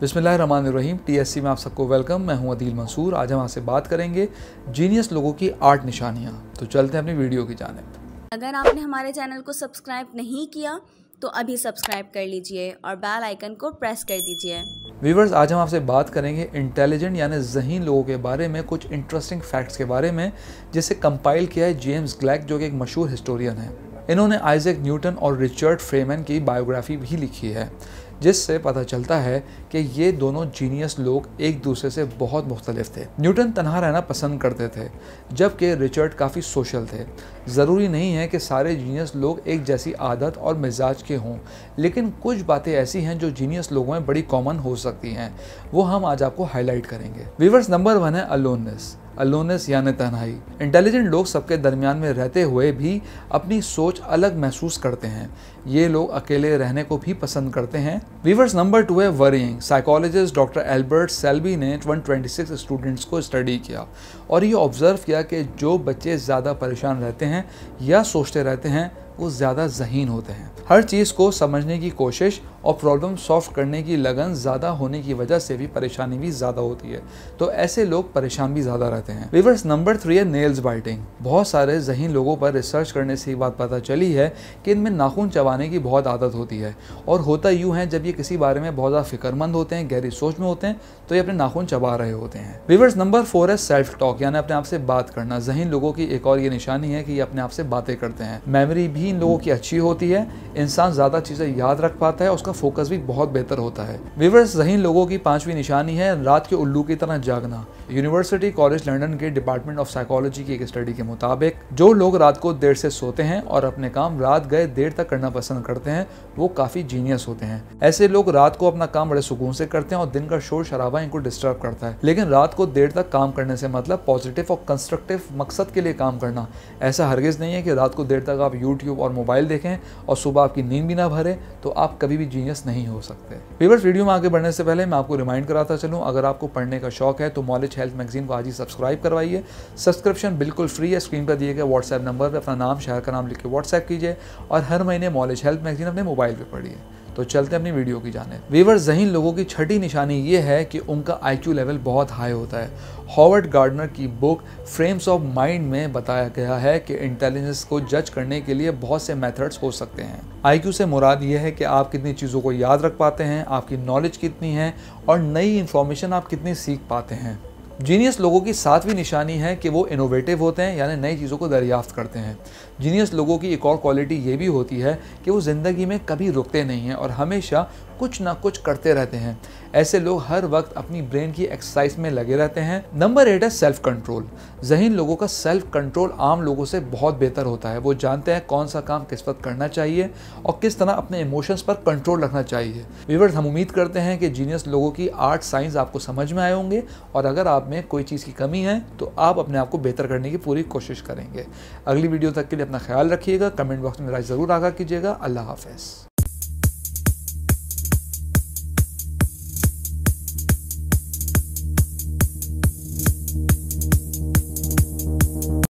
बिसमीम T S C में आप सबको वेलकम मैं हूं अदील मंसूर आज हम आपसे बात करेंगे जीनियस लोगों की आठ निशानियां तो चलते हैं अपनी वीडियो की जानब अगर आपने हमारे चैनल को सब्सक्राइब नहीं किया तो अभी सब्सक्राइब कर लीजिए और बेल आइकन को प्रेस कर दीजिए व्यूवर्स आज हम आपसे बात करेंगे इंटेलिजेंट यानी जहीन लोगों के बारे में कुछ इंटरेस्टिंग फैक्ट्स के बारे में जिसे कंपाइल किया है जेम्स ग्लैक जो कि एक मशहूर हिस्टोरियन है इन्होंने आइजेक न्यूटन और रिचर्ड फ्रेमैन की बायोग्राफी भी लिखी है जिससे पता चलता है कि ये दोनों जीनियस लोग एक दूसरे से बहुत मुख्तलिफ थे न्यूटन तनहा रहना पसंद करते थे जबकि रिचर्ड काफ़ी सोशल थे ज़रूरी नहीं है कि सारे जीनियस लोग एक जैसी आदत और मिजाज के हों लेकिन कुछ बातें ऐसी हैं जो जीनियस लोगों में बड़ी कॉमन हो सकती हैं वो हम आज आपको हाईलाइट करेंगे वीवर्स नंबर वन है अलोननेस अलोनेस यानि तन्हाई इंटेलिजेंट लोग सबके दरमियान में रहते हुए भी अपनी सोच अलग महसूस करते हैं ये लोग अकेले रहने को भी पसंद करते हैं वीवर्स नंबर टू है worrying psychologist doctor Albert Selby ने 126 स्टूडेंट्स को स्टडी किया और ये ऑब्जर्व किया कि जो बच्चे ज़्यादा परेशान रहते हैं या सोचते रहते हैं वो ज़्यादा जहीन होते हैं हर चीज़ को समझने की कोशिश और प्रॉब्लम सॉल्व करने की लगन ज़्यादा होने की वजह से भी परेशानी भी ज़्यादा होती है तो ऐसे लोग परेशान भी ज़्यादा रहते हैं रिवर्स नंबर थ्री है नेल्स बाइटिंग बहुत सारे जहीन लोगों पर रिसर्च करने से ये बात पता चली है कि इनमें नाखून चबाने की बहुत आदत होती है और होता यूँ है जब ये किसी बारे में बहुत ज़्यादा फिक्रमंद होते हैं गहरी सोच में होते हैं तो ये अपने नाखून चबा रहे होते हैं रिवर्स नंबर फोर है सेल्फ टॉक यानी अपने आप से बात करना जहीन लोगों की एक और ये निशानी है कि ये अपने आप से बातें करते हैं मेमोरी भी ही इन लोगों की अच्छी होती है इंसान ज़्यादा चीज़ें याद रख पाता है उसका फोकस भी बहुत बेहतर होता है विवर्स जहीन लोगों की पांचवी निशानी है रात के उल्लू की तरह जागना यूनिवर्सिटी कॉलेज लंदन के डिपार्टमेंट ऑफ साइकोलॉजी की एक स्टडी के मुताबिक जो लोग रात को देर से सोते हैं और अपने काम रात गए देर तक करना पसंद करते हैं वो काफ़ी जीनियस होते हैं ऐसे लोग रात को अपना काम बड़े सुकून से करते हैं और दिन का शोर शराबा इनको डिस्टर्ब करता है लेकिन रात को देर तक काम करने से मतलब पॉजिटिव और कंस्ट्रक्टिव मकसद के लिए काम करना ऐसा हरगिज़ नहीं है कि रात को देर तक आप यूट्यूब यूट्यूब और मोबाइल देखें और सुबह आपकी नींद भी ना भरे तो आप कभी भी जीनियस नहीं हो सकते वीवर्स वीडियो में आगे बढ़ने से पहले मैं आपको रिमाइंड कराता चलूँ अगर आपको पढ़ने का शौक है तो मॉलेज हेल्थ मैगजीन को आज ही सब्सक्राइब करवाइए सब्सक्रिप्शन बिल्कुल फ्री है स्क्रीन पर दिए गए व्हाट्सएप नंबर पर अपना नाम शहर का नाम लिख के व्हाट्सएप कीजिए और हर महीने मॉलेज हेल्थ मैगजीन अपने मोबाइल पर पढ़िए तो चलते अपनी वीडियो की जाने वीवर जहीन लोगों की छठी निशानी ये है कि उनका आईक्यू लेवल बहुत हाई होता है हॉवर्ड गार्डनर की बुक फ्रेम्स ऑफ माइंड में बताया गया है कि इंटेलिजेंस को जज करने के लिए बहुत से मेथड्स हो सकते हैं आईक्यू से मुराद ये है कि आप कितनी चीज़ों को याद रख पाते हैं आपकी नॉलेज कितनी है और नई इन्फॉर्मेशन आप कितनी सीख पाते हैं जीनियस लोगों की सातवीं निशानी है कि वो इनोवेटिव होते हैं यानी नई चीज़ों को दरियाफ्त करते हैं जीनियस लोगों की एक और क्वालिटी ये भी होती है कि वो ज़िंदगी में कभी रुकते नहीं हैं और हमेशा कुछ ना कुछ करते रहते हैं ऐसे लोग हर वक्त अपनी ब्रेन की एक्सरसाइज में लगे रहते हैं नंबर एट है सेल्फ कंट्रोल जहीन लोगों का सेल्फ कंट्रोल आम लोगों से बहुत बेहतर होता है वो जानते हैं कौन सा काम किस वक्त करना चाहिए और किस तरह अपने इमोशंस पर कंट्रोल रखना चाहिए विवर्स हम उम्मीद करते हैं कि जीनियस लोगों की आर्ट साइंस आपको समझ में आए होंगे और अगर आप में कोई चीज़ की कमी है तो आप अपने आप को बेहतर करने की पूरी कोशिश करेंगे अगली वीडियो तक के लिए अपना ख्याल रखिएगा कमेंट बॉक्स में राय ज़रूर आगा कीजिएगा अल्लाह हाफिज़